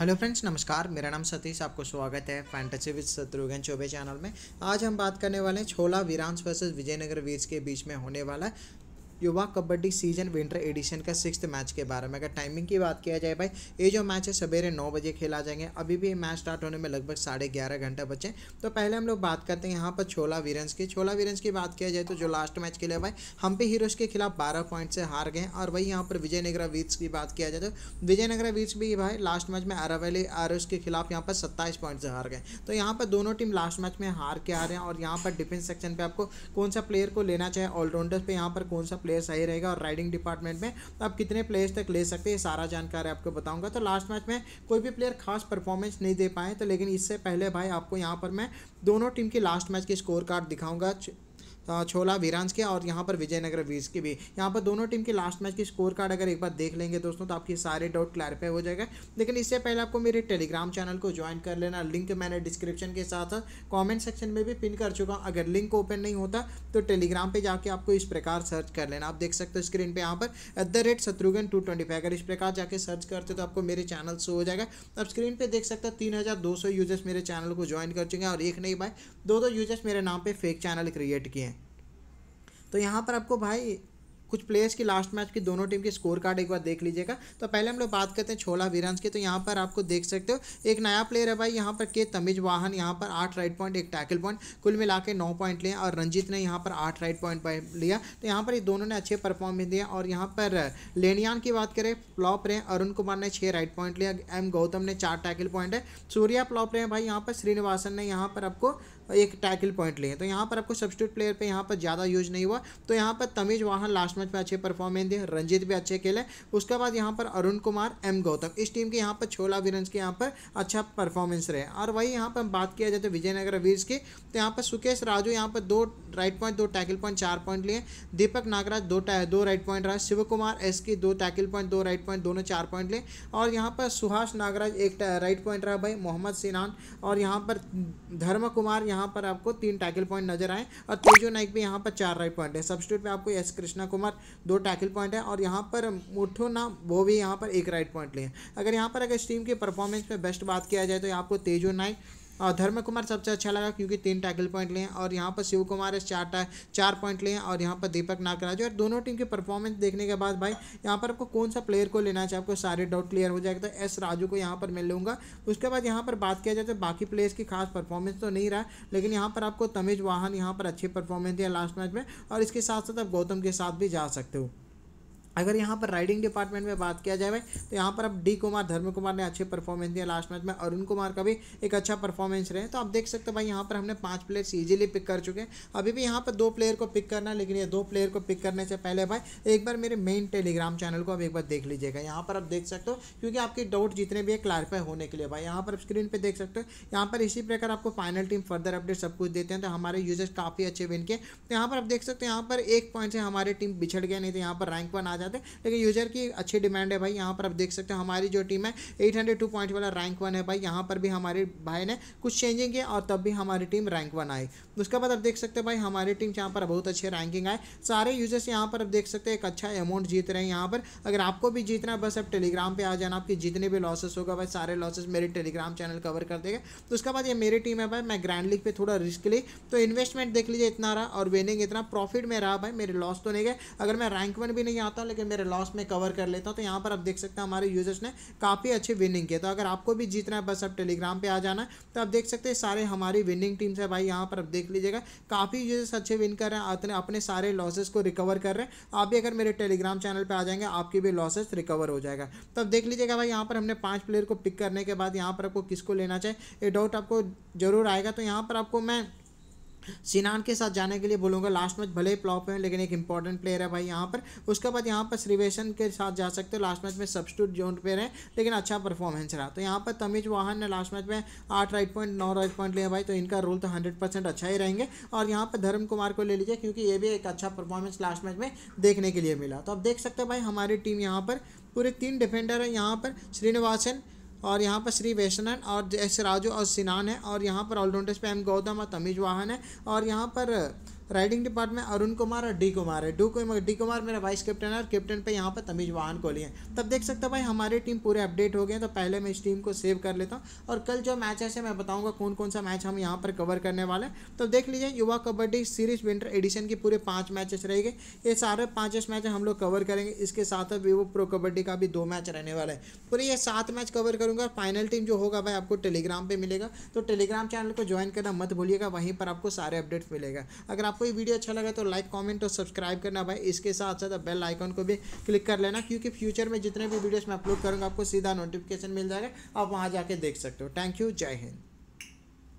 hello friends नमस्कार मेरा नाम सतीश आपको स्वागत है fantasy with Shatrughan Choubey channel में आज हम बात करने वाले हैं छोला वीरांस वर्सेस विजयनगर वीर्स के बीच में होने वाला युवा कबड्डी सीजन विंटर एडिशन का सिक्स मैच के बारे में अगर टाइमिंग की बात किया जाए भाई ये जो मैच है सवेरे नौ बजे खेला जाएंगे अभी भी मैच स्टार्ट होने में लगभग साढ़े ग्यारह घंटे बचे तो पहले हम लोग बात करते हैं यहाँ पर छोला वीरेंस की छोला वीरेंस की बात किया जाए तो जो लास्ट मैच खेले भाई हम पे हीरोज के खिलाफ बारह पॉइंट से हार गए और वही यहाँ पर विजयनगरा वीट्स की बात किया जाए तो विजयनगरा वीट्स भी भाई लास्ट मैच में अरावली आरोस के खिलाफ यहाँ पर सत्ताईस पॉइंट से हार गए तो यहाँ पर दोनों टीम लास्ट मैच में हार के आ रहे हैं और यहाँ पर डिफेंस सेक्शन पर आपको कौन सा प्लेयर को लेना चाहिए ऑलराउंडर पर यहाँ पर कौन सा प्लेयर सही रहेगा और राइडिंग डिपार्टमेंट में तो आप कितने प्लेयर्स तक ले सकते हैं सारा जानकारी आपको बताऊंगा तो लास्ट मैच में कोई भी प्लेयर खास परफॉर्मेंस नहीं दे पाए तो लेकिन इससे पहले भाई आपको यहाँ पर मैं दोनों टीम की लास्ट मैच की स्कोर कार्ड दिखाऊंगा छोला वीरांस के और यहाँ पर विजयनगर वीर्स के भी यहाँ पर दोनों टीम के लास्ट मैच की स्कोर कार्ड अगर एक बार देख लेंगे दोस्तों तो आपके सारे डाउट क्लैरिफाई हो जाएगा लेकिन इससे पहले आपको मेरे टेलीग्राम चैनल को ज्वाइन कर लेना लिंक मैंने डिस्क्रिप्शन के साथ कॉमेंट सेक्शन में भी पिन कर चुका हूँ अगर लिंक ओपन नहीं होता तो टेलीग्राम पर जाकर आपको इस प्रकार सर्च कर लेना आप देख सकते हो स्क्रीन पर यहाँ पर at the rate Shatrughan two twenty five अगर इस प्रकार जाके सर्च करते तो आपको मेरे चैनल शो हो जाएगा आप स्क्रीन पर देख सकते हो तीन हज़ार दो सौ यूजर्स मेरे चैनल को ज्वाइन कर चुके हैं और एक नहीं भाई दो दो यूजर्स मेरे नाम पर फेक चैनल क्रिएट किए हैं तो यहाँ पर आपको भाई कुछ प्लेयर्स की लास्ट मैच की दोनों टीम के स्कोर कार्ड एक बार देख लीजिएगा तो पहले हम लोग बात करते हैं छोला वीरंस की तो यहाँ पर आपको देख सकते हो एक नया प्लेयर है भाई यहाँ पर के तमिज वाहन यहाँ पर आठ राइट पॉइंट एक टैकल पॉइंट कुल मिला के नौ पॉइंट लिए और रंजीत ने यहाँ पर आठ राइट पॉइंट लिया तो यहाँ पर ये दोनों ने अच्छे परफॉर्मेंस दिया और यहाँ पर लेनियान की बात करें प्लॉप रहे अरुण कुमार ने छः राइट पॉइंट लिया एम गौतम ने चार टैकल पॉइंट है सूर्या प्लॉप रहे भाई यहाँ पर श्रीनिवासन ने यहाँ पर आपको एक टैकल पॉइंट लिए तो यहाँ पर आपको सब्सिट्यूट प्लेयर पर यहाँ पर ज़्यादा यूज नहीं हुआ तो यहाँ पर तमीज वाहन लास्ट मैच में अच्छे परफॉर्मेंस दिए रंजीत भी अच्छे खेले उसके बाद यहाँ पर अरुण कुमार एम गौतम इस टीम के यहाँ पर छोला वीरेंस के यहाँ पर अच्छा परफॉर्मेंस रहे और वही यहाँ पर बात किया जाए तो विजयनगर वीर्स की तो यहाँ पर सुकेश राजू यहाँ पर दो राइट पॉइंट दो टैकल पॉइंट चार पॉइंट लिए दीपक नागराज दो दो राइट पॉइंट रहा शिव कुमार एस की दो टैकल पॉइंट दो राइट पॉइंट दोनों चार पॉइंट लिए और यहाँ पर सुहास नागराज एक राइट पॉइंट रहा भाई मोहम्मद सिनान और यहाँ पर धर्म कुमार यहाँ यहाँ पर आपको तीन टैकल पॉइंट नजर आए और तेजो नाइक भी यहाँ पर चार राइट पॉइंट है सब्सिट्यूट में आपको एस कृष्णा कुमार दो टैकल पॉइंट है और यहाँ पर मुठो ना वो भी यहाँ पर एक राइट पॉइंट लिए अगर यहाँ पर अगर इस टीम की परफॉर्मेंस में बेस्ट बात किया जाए तो आपको तेजो नाइक और धर्म कुमार सबसे अच्छा लगा क्योंकि तीन टैकल पॉइंट लें और यहाँ पर शिव कुमार इस चार चार पॉइंट लें और यहाँ पर दीपक नागराज और दोनों टीम के परफॉर्मेंस देखने के बाद भाई यहाँ पर आपको कौन सा प्लेयर को लेना चाहिए आपको सारे डाउट क्लियर हो जाएगा तो एस राजू को यहाँ पर मिल लूँगा उसके बाद यहाँ पर बात किया जाए तो बाकी प्लेयर्स की खास परफॉर्मेंस तो नहीं रहा लेकिन यहाँ पर आपको तमिज वाहन यहाँ पर अच्छी परफॉर्मेंस दिया लास्ट मैच में और इसके साथ साथ आप गौतम के साथ भी जा सकते हो अगर यहाँ पर राइडिंग डिपार्टमेंट में बात किया जाए तो यहाँ पर अब डी कुमार धर्म कुमार ने अच्छे परफॉर्मेंस दिया लास्ट मैच में अरुण कुमार का भी एक अच्छा परफॉर्मेंस रहे तो आप देख सकते हो भाई यहाँ पर हमने पाँच प्लेयर्स ईजिली पिक कर चुके हैं अभी भी यहाँ पर दो प्लेयर को पिक करना लेकिन ये दो प्लेयर को पिक करने से पहले भाई एक बार मेरे मेन टेलीग्राम चैनल को आप एक बार देख लीजिएगा यहाँ पर आप देख सकते हो क्योंकि आपके डाउट जितने भी है क्लैरिफाई होने के लिए भाई यहाँ पर स्क्रीन पर देख सकते हो यहाँ पर इसी प्रकार आपको फाइनल टीम फर्दर अपडेट सब कुछ देते हैं तो हमारे यूजर्स काफ़ी अच्छे बिन के यहाँ पर आप देख सकते हो यहाँ पर एक पॉइंट से हमारी टीम बिछड़ गया नहीं तो यहाँ पर रैंक वन आ जाता साथ हैं लेकिन यूजर की अच्छी डिमांड है भाई यहाँ पर आप देख सकते हैं हमारी जो टीम है एट हंड्रेड टू पॉइंट वाला रैंक वन है भाई यहाँ पर भी हमारे भाई ने कुछ चेंजिंग किया और तब भी हमारी टीम रैंक वन आई उसके बाद आप देख सकते हैं भाई हमारी टीम यहाँ पर बहुत अच्छे रैंकिंग आए सारे यूजर्स यहाँ पर आप देख सकते हैं एक अच्छा अमाउंट जीत रहे हैं यहाँ पर अगर आपको भी जीतना है बस आप टेलीग्राम पर आ जाना आपके जितने भी लॉसेस होगा भाई सारे लॉसेस मेरे टेलीग्राम चैनल कवर कर देगा तो उसके बाद ये मेरी टीम है भाई मैं ग्रैंड लीग पे थोड़ा रिस्क ली तो इन्वेस्टमेंट देख लीजिए इतना रहा और विनिंग इतना प्रॉफिट में रहा भाई मेरे लॉस तो नहीं गए अगर मैं रैंक वन भी नहीं आता लेकिन मेरे लॉस में कवर कर लेता हूँ तो यहाँ पर आप देख सकते हैं हमारे यूजर्स ने काफ़ी अच्छी विनिंग की तो अगर आपको भी जीतना है बस आप टेलीग्राम पर आ जाना तो आप देख सकते हैं सारे हमारी विनिंग टीम्स है भाई यहाँ पर आप देख लीजिएगा काफ़ी यूजर्स अच्छे विन कर रहे हैं अपने अपने सारे लॉसेज को रिकवर कर रहे हैं आप भी अगर मेरे टेलीग्राम चैनल पर आ जाएंगे आपकी भी लॉसेज रिकवर हो जाएगा तो आप देख लीजिएगा भाई यहाँ पर हमने पाँच प्लेयर को पिक करने के बाद यहाँ पर आपको किसको लेना चाहिए ये डाउट आपको जरूर आएगा तो यहाँ पर आपको मैं सिनान के साथ जाने के लिए बोलूँगा लास्ट मैच भले ही प्लॉप है लेकिन एक इंपॉर्टेंट प्लेयर है भाई यहाँ पर उसके बाद यहाँ पर श्रीवेशन के साथ जा सकते हो लास्ट मैच में सब्सिट्यूट जोन पे रहे लेकिन अच्छा परफॉर्मेंस रहा तो यहाँ पर तमीज वाहन ने लास्ट मैच में आठ राइट पॉइंट नौ राइट पॉइंट लिया भाई तो इनका रोल तो हंड्रेड अच्छा ही रहेंगे और यहाँ पर धर्म कुमार को ले लीजिए क्योंकि ये भी एक अच्छा परफॉर्मेंस लास्ट मैच में देखने के लिए मिला तो आप देख सकते हो भाई हमारी टीम यहाँ पर पूरे तीन डिफेंडर है यहाँ पर श्रीनिवासन और यहाँ पर श्री वैष्णन और राजू और सिनान है और यहाँ पर ऑलराउंडर्स पे एम गौतम और तमीज वाहन है और यहाँ पर राइडिंग डिपार्टमेंट अरुण कुमार और डी कुमार है डू कुमार डी कुमार मेरा वाइस कैप्टन है और कैप्टन पे यहाँ पर तमीज वाहन कोहली है तब देख सकते हो भाई हमारी टीम पूरे अपडेट हो गए तो पहले मैं इस टीम को सेव कर लेता हूँ और कल जो मैच है मैं बताऊँगा कौन कौन सा मैच हम यहाँ पर कवर करने वाले हैं तो देख लीजिए युवा कबड्डी सीरीज विंटर एडिशन की पूरे पाँच मैचेस रहेंगे ये सारे पाँचेस मैच हम लोग कवर करेंगे इसके साथ अब वीवो प्रो कबड्डी का भी दो मैच रहने वाला है पूरे ये सात मैच कवर करूँगा फाइनल टीम जो होगा भाई आपको टेलीग्राम पर मिलेगा तो टेलीग्राम चैनल को ज्वाइन करना मत भूलिएगा वहीं पर आपको सारे अपडेट्स मिलेगा अगर आप आपको ये वीडियो अच्छा लगा तो लाइक कमेंट और सब्सक्राइब करना भाई इसके साथ साथ बेल आइकन को भी क्लिक कर लेना क्योंकि फ्यूचर में जितने भी वीडियोस मैं अपलोड करूँगा आपको सीधा नोटिफिकेशन मिल जाएगा आप वहाँ जाके देख सकते हो थैंक यू जय हिंद